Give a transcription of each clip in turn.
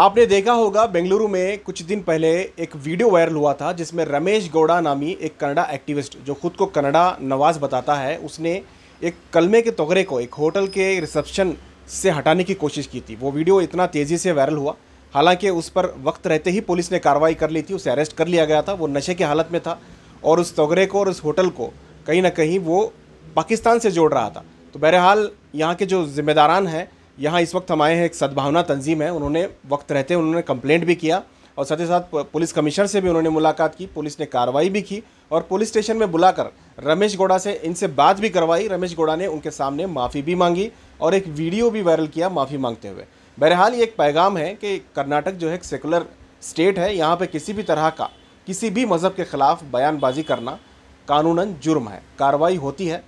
आपने देखा होगा बेंगलुरु में कुछ दिन पहले एक वीडियो वायरल हुआ था जिसमें रमेश गौड़ा नामी एक कनाडा एक्टिविस्ट जो खुद को कनाडा नवाज बताता है उसने एक कलमे के तोगरे को एक होटल के रिसेप्शन से हटाने की कोशिश की थी वो वीडियो इतना तेज़ी से वायरल हुआ हालांकि उस पर वक्त रहते ही पुलिस ने कार्रवाई कर ली थी उसे अरेस्ट कर लिया गया था वो नशे की हालत में था और उस तोगरे को और उस होटल को कहीं ना कहीं वो पाकिस्तान से जोड़ रहा था तो बहरहाल यहाँ के जो जिम्मेदारान हैं यहाँ इस वक्त हम आए हैं एक सद्भावना तंजीम है उन्होंने वक्त रहते उन्होंने कंप्लेंट भी किया और साथ ही साथ पुलिस कमिश्नर से भी उन्होंने मुलाकात की पुलिस ने कार्रवाई भी की और पुलिस स्टेशन में बुलाकर रमेश गोड़ा से इनसे बात भी करवाई रमेश गोड़ा ने उनके सामने माफ़ी भी मांगी और एक वीडियो भी वायरल किया माफ़ी मांगते हुए बहरहाल ये एक पैगाम है कि कर्नाटक जो है एक सेकुलर स्टेट है यहाँ पर किसी भी तरह का किसी भी मज़हब के ख़िलाफ़ बयानबाजी करना कानूनन जुर्म है कार्रवाई होती है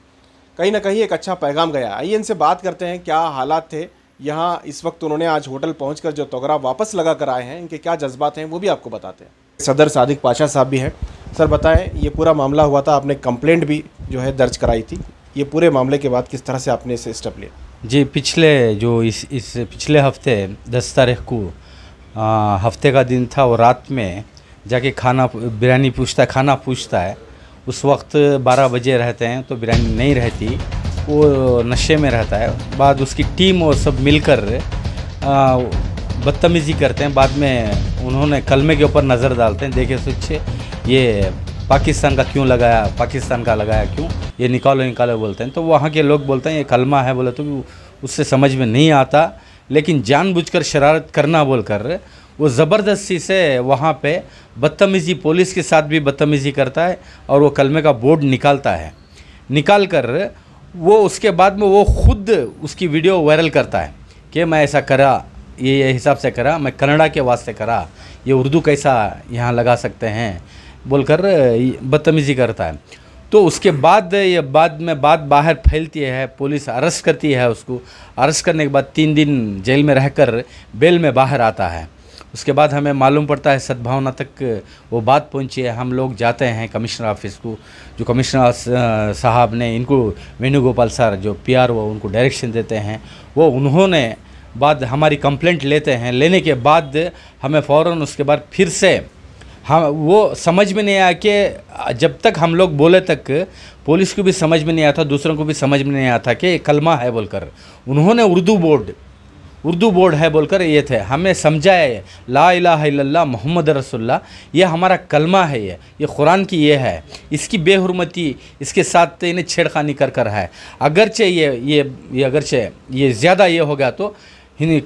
कहीं ना कहीं एक अच्छा पैगाम गया आइए इनसे बात करते हैं क्या हालात थे यहाँ इस वक्त उन्होंने आज होटल पहुँच जो तोगरा वापस लगा कर आए हैं इनके क्या जज्बात हैं वो भी आपको बताते हैं सदर सादिक पाशा साहब भी हैं सर बताएं ये पूरा मामला हुआ था आपने कंप्लेंट भी जो है दर्ज कराई थी ये पूरे मामले के बाद किस तरह से आपने इसे स्टेप लिया जी पिछले जो इस इस पिछले हफ्ते दस तारीख को हफ्ते का दिन था और रात में जाके खाना बिरयानी पूछता खाना पूछता है उस वक्त बारह बजे रहते हैं तो बिरयानी नहीं रहती वो नशे में रहता है बाद उसकी टीम और सब मिलकर बदतमीज़ी करते हैं बाद में उन्होंने कलमे के ऊपर नज़र डालते हैं देखे सोचे ये पाकिस्तान का क्यों लगाया पाकिस्तान का लगाया क्यों ये निकालो निकालो बोलते हैं तो वहाँ के लोग बोलते हैं ये कलमा है बोले तो उससे समझ में नहीं आता लेकिन जानबूझकर शरारत करना बोलकर वो ज़बरदस्ती से वहाँ पे बदतमीज़ी पुलिस के साथ भी बदतमीज़ी करता है और वो कलमे का बोर्ड निकालता है निकाल कर वो उसके बाद में वो खुद उसकी वीडियो वायरल करता है कि मैं ऐसा करा ये ये हिसाब से करा मैं कन्नड़ा के वास्ते करा ये उर्दू कैसा यहाँ लगा सकते हैं बोलकर बदतमीज़ी करता है तो उसके बाद ये बाद में बात बाहर फैलती है पुलिस अरेस्ट करती है उसको अरेस्ट करने के बाद तीन दिन जेल में रहकर बेल में बाहर आता है उसके बाद हमें मालूम पड़ता है सद्भावना तक वो बात पहुंची है हम लोग जाते हैं कमिश्नर ऑफिस को जो कमिश्नर साहब ने इनको वेणुगोपाल सर जो पी आर वो उनको डायरेक्शन देते हैं वो उन्होंने बाद हमारी कंप्लेंट लेते हैं लेने के बाद हमें फ़ौर उसके बाद फिर से हम वो समझ में नहीं आया कि जब तक हम लोग बोले तक पुलिस को भी समझ में नहीं आता दूसरों को भी समझ में नहीं आता कि कलमा है बोलकर उन्होंने उर्दू बोर्ड उर्दू बोर्ड है बोलकर ये थे हमें समझाया ये ला इला मोहम्मद रसुल्ला ये हमारा कलमा है ये ये कुरान की ये है इसकी बेहरमती इसके साथ तो इन्हें छेड़खानी कर कर है अगरचे ये ये ये अगरचे ये ज़्यादा ये हो गया तो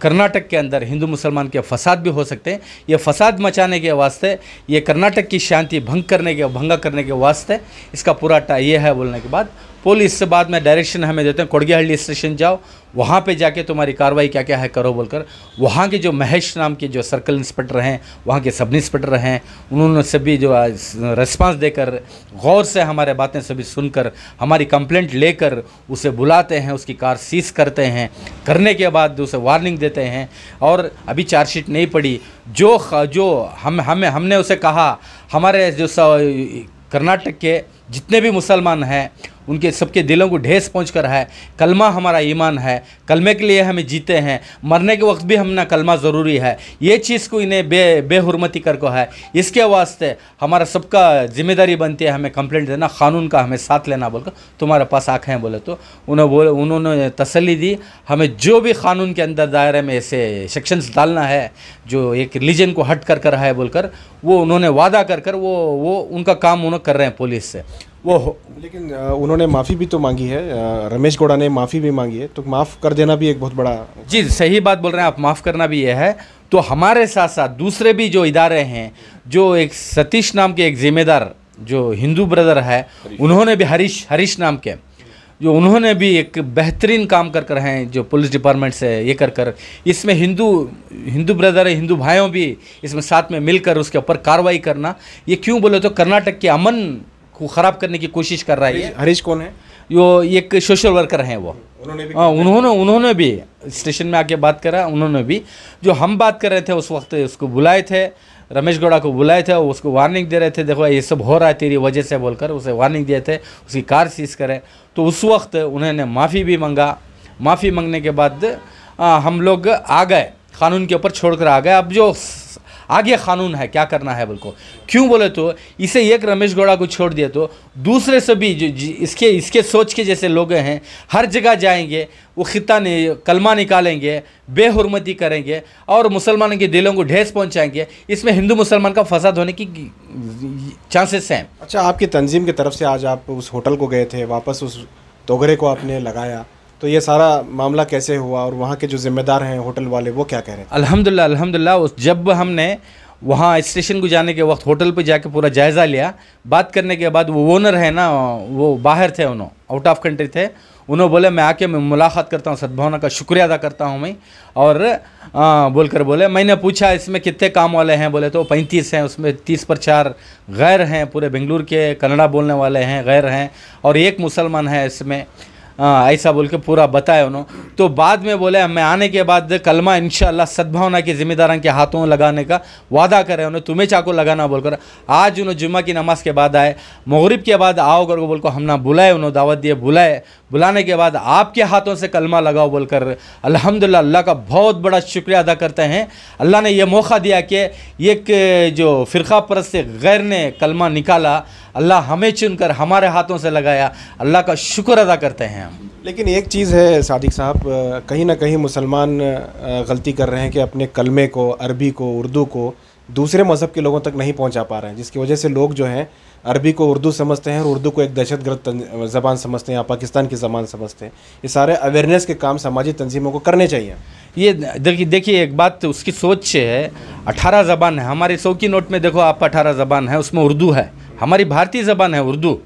कर्नाटक के अंदर हिंदू मुसलमान के फसाद भी हो सकते हैं ये फसाद मचाने के वास्ते ये कर्नाटक की शांति भंग करने के भंगा करने के वास्ते इसका पूरा टा ये है बोलने के बाद पुलिस से बाद में डायरेक्शन हमें देते हैं कोड़गियाहल्ली स्टेशन जाओ वहाँ पे जाके तुम्हारी कार्रवाई क्या क्या है करो बोलकर वहाँ के जो महेश नाम के जो सर्कल इंस्पेक्टर हैं वहाँ के सब इंस्पेक्टर हैं उन्होंने सभी जो रिस्पांस देकर गौर से हमारे बातें सभी सुनकर हमारी कंप्लेंट लेकर उसे बुलाते हैं उसकी कार सीज करते हैं करने के बाद उसे वार्निंग देते हैं और अभी चार्जशीट नहीं पड़ी जो जो हम हमें हमने उसे कहा हमारे जो कर्नाटक के जितने भी मुसलमान हैं उनके सबके दिलों को ढेस पहुँच कर है कलमा हमारा ईमान है कलमे के लिए हमें जीते हैं मरने के वक्त भी हमने कलमा ज़रूरी है ये चीज़ को इन्हें बे बेहरमती कर को है इसके वास्ते हमारा सबका जिम्मेदारी बनती है हमें कंप्लेंट देना कानून का हमें साथ लेना बोलकर तुम्हारे पास आँखें बोले तो उन्हें बोले उन्होंने तसली दी हमें जो भी कानून के अंदर दायरे में ऐसे सेक्शंस डालना है जो एक रिलीजन को हट कर कर है बोलकर वो उन्होंने वादा कर कर वो वो उनका काम उन्होंने कर रहे हैं पुलिस से वो हो लेकिन उन्होंने माफ़ी भी तो मांगी है रमेश गौड़ा ने माफ़ी भी मांगी है तो माफ़ कर देना भी एक बहुत बड़ा जी सही बात बोल रहे हैं आप माफ़ करना भी यह है तो हमारे साथ साथ दूसरे भी जो इदारे हैं जो एक सतीश नाम के एक ज़िम्मेदार जो हिंदू ब्रदर है उन्होंने भी हरीश हरीश नाम के जो उन्होंने भी एक बेहतरीन काम कर कर हैं जो पुलिस डिपार्टमेंट से ये कर कर इसमें हिंदू हिंदू ब्रदर हिंदू भाइयों भी इसमें साथ में मिलकर उसके ऊपर कार्रवाई करना ये क्यों बोले तो कर्नाटक के अमन को खराब करने की कोशिश कर रहा है हरीश कौन है यो एक सोशल वर्कर हैं वो उन्होंने हाँ, उन्होंने उन्होंने भी स्टेशन में आके बात करा उन्होंने भी जो हम बात कर रहे थे उस वक्त उसको बुलाए थे रमेश गौड़ा को बुलाए थे और उसको वार्निंग दे रहे थे देखो ये सब हो रहा है तेरी वजह से बोलकर उसे वार्निंग दिए थे उसकी कार सीज करें तो उस वक्त उन्होंने माफ़ी भी मंगा माफ़ी मांगने के बाद आ, हाँ, हम लोग आ गए कानून के ऊपर छोड़कर आ गए अब जो आगे कानून है क्या करना है बोल को क्यों बोले तो इसे एक रमेश गौड़ा को छोड़ दिया तो दूसरे से भी जो इसके इसके सोच के जैसे लोग हैं हर जगह जाएंगे वो खिता ने कलमा निकालेंगे बेहरमती करेंगे और मुसलमानों के दिलों को ढेस पहुंचाएंगे इसमें हिंदू मुसलमान का फसाद होने की चांसेस हैं अच्छा आपकी तंजीम की तरफ से आज आप उस होटल को गए थे वापस उस तोगरे को आपने लगाया तो ये सारा मामला कैसे हुआ और वहाँ के जो जिम्मेदार हैं होटल वाले वो क्या कह रहे हैं अल्हम्दुलिल्लाह अल्हम्दुलिल्लाह उस जब हमने वहाँ स्टेशन को जाने के वक्त होटल पे जाके पूरा जायज़ा लिया बात करने के बाद वो ओनर है ना वो बाहर थे उन्होंने आउट ऑफ कंट्री थे उन्होंने बोले मैं आके मैं मुलाकात करता हूँ सद्भावना का शुक्रिया अदा करता हूँ मैं और बोलकर बोले मैंने पूछा इसमें कितने काम वाले हैं बोले तो पैंतीस हैं उसमें तीस पर चार गैर हैं पूरे बेंगलुरु के कन्नड़ा बोलने वाले हैं गैर हैं और एक मुसलमान है इसमें हाँ, ऐसा बोल के पूरा बताया उन्होंने तो बाद में बोले मैं आने के बाद कलमा इन सद्भावना के जिम्मेदार के हाथों लगाने का वादा करे उन्होंने तुम्हें चाकू लगाना बोलकर आज उन्होंने जुम्मा की नमाज के बाद आए मगरब के बाद आओ करके बोल को हमने बुलाए उन्होंने दावत दिए बुलाए बुलाने के बाद आपके हाथों से कलमा लगाओ बोलकर अल्हम्दुलिल्लाह अल्लाह का बहुत बड़ा शुक्रिया अदा करते हैं अल्लाह ने यह मौका दिया कि एक जो फ़िरका परस्त गैर ने कलमा निकाला अल्लाह हमें चुनकर हमारे हाथों से लगाया अल्लाह का शुक्र अदा करते हैं हम लेकिन एक चीज़ है सादिक साहब कहीं ना कहीं मुसलमान गलती कर रहे हैं कि अपने कलमे को अरबी को उर्दू को दूसरे मज़हब के लोगों तक नहीं पहुंचा पा रहे हैं जिसकी वजह से लोग जो हैं अरबी को उर्दू समझते हैं और उर्दू को एक दहशत गर्द ज़बान समझते हैं या पाकिस्तान की ज़बान समझते हैं ये सारे अवेयरनेस के काम सामाजिक तंजीमों को करने चाहिए ये देखिए देखिए एक बात तो उसकी सोच से है अठारह ज़बान है हमारे सौ की नोट में देखो आप अठारह ज़बान है उसमें उर्दू है हमारी भारतीय ज़बान है उर्दू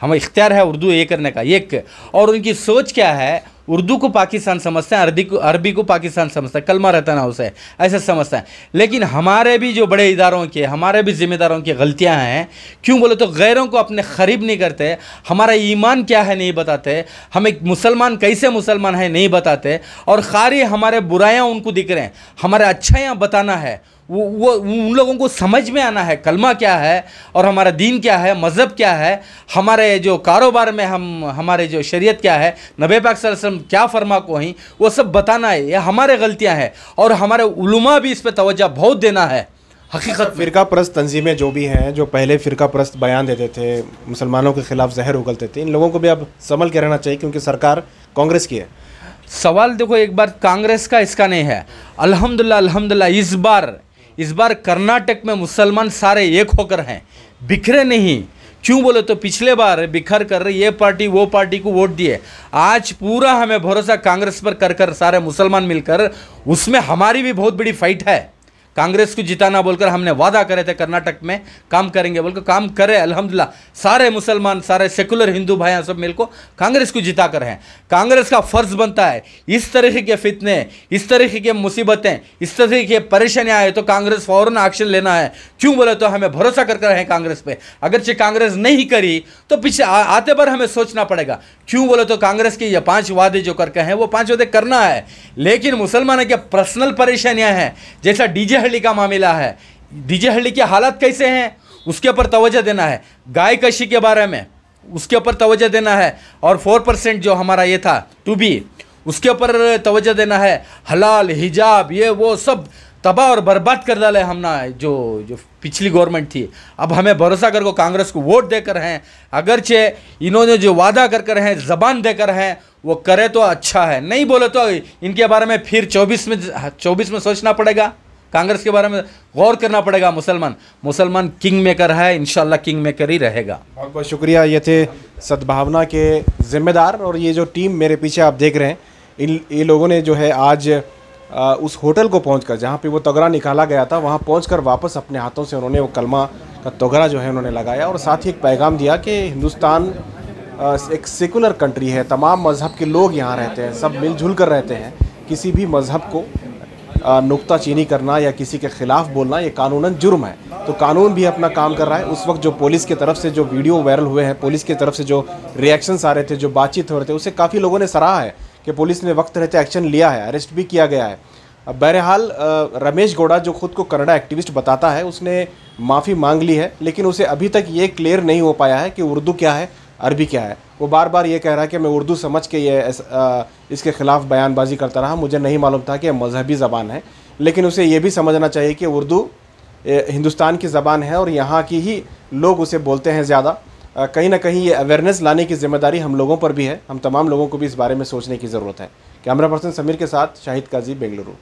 हमें इख्तियार है उर्दू ये करने का एक और उनकी सोच क्या है उर्दू को पाकिस्तान समझते हैं अरबी को अरबी को पाकिस्तान समझते हैं कलमा रहता ना उसे ऐसा समझते हैं लेकिन हमारे भी जो बड़े इदारों के हमारे भी ज़िम्मेदारों की गलतियाँ हैं क्यों बोले तो गैरों को अपने खरीब नहीं करते हमारा ईमान क्या है नहीं बताते हम एक मुसलमान कैसे मुसलमान है नहीं बताते और खारी हमारे बुराइयाँ उनको दिख रहे हैं हमारे अच्छाइयाँ बताना है वो वो उन लोगों को समझ में आना है कलमा क्या है और हमारा दीन क्या है मज़हब क्या है हमारे जो कारोबार में हम हमारे जो शरीयत क्या है नबे पाक सल्लम हम क्या फरमा को हैं वो सब बताना है ये हमारे गलतियां हैं और हमारे उलमा भी इस पर तोज्जा बहुत देना है हकीकत फ़िरका परस्त तंजीमें जो भी हैं जो पहले फ़िरका परस्त बयान देते थे मुसलमानों के ख़िलाफ़ जहर उगलते थे इन लोगों को भी अब संभल के रहना चाहिए क्योंकि सरकार कांग्रेस की है सवाल देखो एक बार कांग्रेस का इसका नहीं है अलहमदिल्ला अलहमदिल्ला इस बार इस बार कर्नाटक में मुसलमान सारे एक होकर हैं बिखरे नहीं क्यों बोले तो पिछले बार बिखर कर ये पार्टी वो पार्टी को वोट दिए आज पूरा हमें भरोसा कांग्रेस पर कर कर सारे मुसलमान मिलकर उसमें हमारी भी बहुत बड़ी फाइट है कांग्रेस को जिताना बोलकर हमने वादा करे थे कर्नाटक में काम करेंगे बोलकर काम करे अल्हम्दुलिल्लाह सारे मुसलमान सारे सेकुलर हिंदू भाई सब को कांग्रेस को जिता कर हैं कांग्रेस का फर्ज बनता है इस तरीके के फितने इस तरीके के मुसीबतें इस तरीके की परेशानियाँ आए तो कांग्रेस फ़ौरन एक्शन लेना है क्यों बोले तो हमें भरोसा कर कर हैं कांग्रेस पर अगरचे कांग्रेस नहीं करी तो पीछे आते बार हमें सोचना पड़ेगा क्यों बोले तो कांग्रेस के ये पांच वादे जो करके हैं वो पांच वादे करना है लेकिन मुसलमानों के पर्सनल परेशानियां हैं जैसा डीजे हल्ली का मामला है डीजे हल्ली के हालात कैसे हैं उसके ऊपर तोज्जो देना है गाय कशी के बारे में उसके ऊपर तोज्जो देना है और फोर परसेंट जो हमारा ये था टू बी उसके ऊपर तोज्जो देना है हलाल हिजाब ये वो सब तबाह और बर्बाद कर डाले हमने जो जो पिछली गवर्नमेंट थी अब हमें भरोसा करके कांग्रेस को वोट देकर हैं अगरचे इन्होंने जो वादा कर कर हैं जबान देकर हैं वो करे तो अच्छा है नहीं बोले तो इनके बारे में फिर चौबीस में चौबीस में सोचना पड़ेगा कांग्रेस के बारे में गौर करना पड़ेगा मुसलमान मुसलमान किंग मेकर है इनशाला किंग मेकर ही रहेगा बहुत बहुत शुक्रिया ये थे सद्भावना के जिम्मेदार और ये जो टीम मेरे पीछे आप देख रहे हैं इन ये लोगों ने जो है आज उस होटल को पहुंचकर जहां पे वो तगड़ा निकाला गया था वहां पहुंचकर वापस अपने हाथों से उन्होंने वो कलमा का तगड़ा जो है उन्होंने लगाया और साथ ही एक पैगाम दिया कि हिंदुस्तान एक सेकुलर कंट्री है तमाम मज़हब के लोग यहाँ रहते हैं सब मिलजुल कर रहते हैं किसी भी मज़हब को नुकता चीनी करना या किसी के ख़िलाफ़ बोलना ये कानूनन जुर्म है तो कानून भी अपना काम कर रहा है उस वक्त जो पुलिस की तरफ से जो वीडियो वायरल हुए हैं पुलिस की तरफ से जो रिएक्शंस आ रहे थे जो बातचीत हो रहे थे उसे काफ़ी लोगों ने सराहा है कि पुलिस ने वक्त रहते एक्शन लिया है अरेस्ट भी किया गया है अब बहरहाल रमेश गौड़ा जो खुद को कनाडा एक्टिविस्ट बताता है उसने माफ़ी मांग ली है लेकिन उसे अभी तक ये क्लियर नहीं हो पाया है कि उर्दू क्या है अरबी क्या है वो बार बार ये कह रहा है कि मैं उर्दू समझ के ये इस, आ, इसके ख़िलाफ़ बयानबाजी करता रहा मुझे नहीं मालूम था कि यह मजहबी ज़बान है लेकिन उसे ये भी समझना चाहिए कि उर्दू हिंदुस्तान की ज़बान है और यहाँ की ही लोग उसे बोलते हैं ज़्यादा कहीं ना कहीं ये अवेयरनेस लाने की जिम्मेदारी हम लोगों पर भी है हम तमाम लोगों को भी इस बारे में सोचने की ज़रूरत है कैमरा पर्सन समीर के साथ शाहिद काजी बेंगलुरु